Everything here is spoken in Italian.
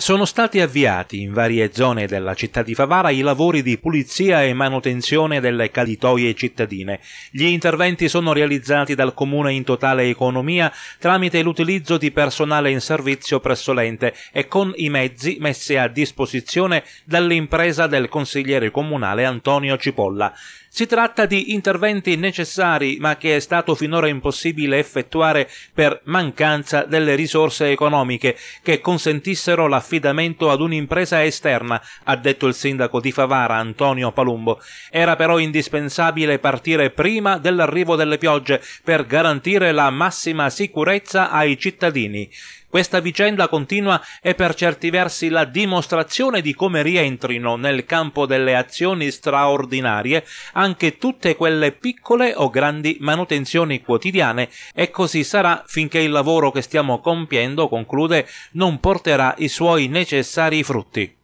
Sono stati avviati in varie zone della città di Favara i lavori di pulizia e manutenzione delle caditoie cittadine. Gli interventi sono realizzati dal comune in totale economia tramite l'utilizzo di personale in servizio presso l'ente e con i mezzi messi a disposizione dall'impresa del consigliere comunale Antonio Cipolla. Si tratta di interventi necessari ma che è stato finora impossibile effettuare per mancanza delle risorse economiche che consentissero la affidamento ad un'impresa esterna, ha detto il sindaco di Favara Antonio Palumbo. Era però indispensabile partire prima dell'arrivo delle piogge per garantire la massima sicurezza ai cittadini. Questa vicenda continua è per certi versi la dimostrazione di come rientrino nel campo delle azioni straordinarie anche tutte quelle piccole o grandi manutenzioni quotidiane e così sarà finché il lavoro che stiamo compiendo, conclude, non porterà i suoi necessari frutti.